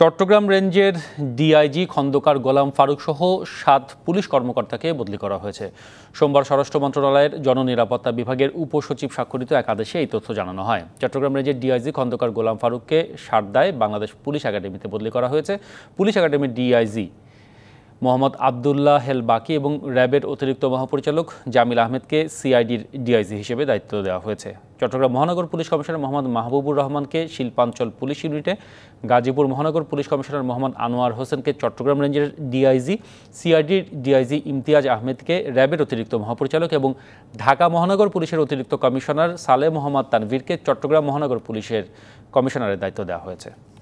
চট্টগ্রাম রেঞ্জের ডিআইজি খন্দকার গোলাম ফারুক সহ সাত পুলিশ কর্মকর্তাকে বদলি করা হয়েছে সোমবার স্বরাষ্ট্র মন্ত্রণালয়ের জননিরাপত্তা বিভাগের উপসচিব স্বাক্ষরিত এক আদেশে এই তথ্য জানানো হয় চট্টগ্রাম রেঞ্জের ডিআইজি খন্দকার গোলাম ফারুককে সারদায় বাংলাদেশ পুলিশ একাডেমিতে বদলি করা হয়েছে পুলিশ একাডেমির ডিআইজি মোহাম্মদ আবদুল্লাহ হেল বাকি এবং র্যাবের অতিরিক্ত মহাপরিচালক জামিল আহমেদকে সিআইডির ডিআইজি হিসেবে দায়িত্ব দেওয়া হয়েছে চট্টগ্রাম মহানগর পুলিশ কমিশনার মোহাম্মদ মাহবুবুর রহমানকে শিল্পাঞ্চল পুলিশ ইউনিটে গাজীপুর মহানগর পুলিশ কমিশনার মোহাম্মদ আনোয়ার হোসেনকে চট্টগ্রাম রেঞ্জের ডিআইজি সিআইডির ডিআইজি ইমতিয়াজ আহমেদকে র্যাবের অতিরিক্ত মহাপরিচালক এবং ঢাকা মহানগর পুলিশের অতিরিক্ত কমিশনার সালে মোহাম্মদ তানভীরকে চট্টগ্রাম মহানগর পুলিশের কমিশনারের দায়িত্ব দেওয়া হয়েছে